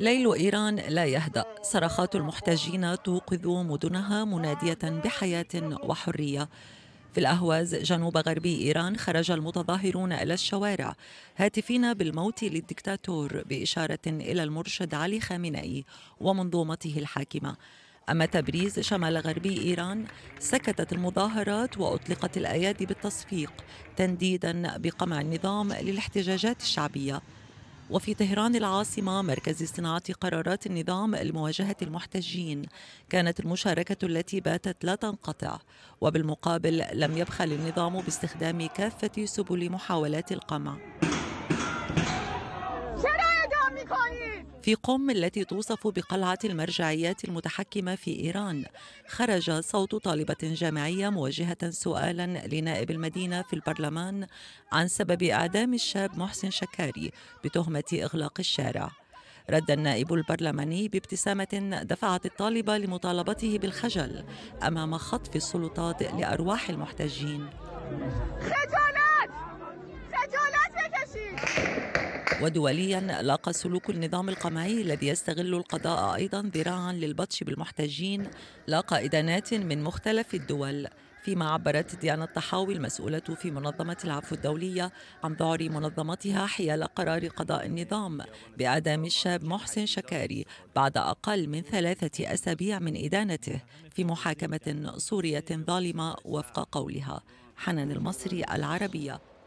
ليل إيران لا يهدأ صرخات المحتجين توقظ مدنها منادية بحياة وحرية في الأهواز جنوب غربي إيران خرج المتظاهرون إلى الشوارع هاتفين بالموت للدكتاتور بإشارة إلى المرشد علي خامنئي ومنظومته الحاكمة أما تبريز شمال غربي إيران سكتت المظاهرات وأطلقت الأيادي بالتصفيق تنديدا بقمع النظام للاحتجاجات الشعبية وفي طهران العاصمة مركز صناعة قرارات النظام لمواجهة المحتجين كانت المشاركة التي باتت لا تنقطع وبالمقابل لم يبخل النظام باستخدام كافة سبل محاولات القمع في قم التي توصف بقلعة المرجعيات المتحكمة في إيران خرج صوت طالبة جامعية موجهة سؤالا لنائب المدينة في البرلمان عن سبب إعدام الشاب محسن شكاري بتهمة إغلاق الشارع رد النائب البرلماني بابتسامة دفعت الطالبة لمطالبته بالخجل أمام خطف السلطات لأرواح المحتجين خجل ودوليا لاقى سلوك النظام القمعي الذي يستغل القضاء أيضا ذراعا للبطش بالمحتجين لاقى إدانات من مختلف الدول فيما عبرت ديانا الطحاوي المسؤولة في منظمة العفو الدولية عن ذعر منظمتها حيال قرار قضاء النظام بإعدام الشاب محسن شكاري بعد أقل من ثلاثة أسابيع من إدانته في محاكمة سورية ظالمة وفق قولها حنان المصري العربية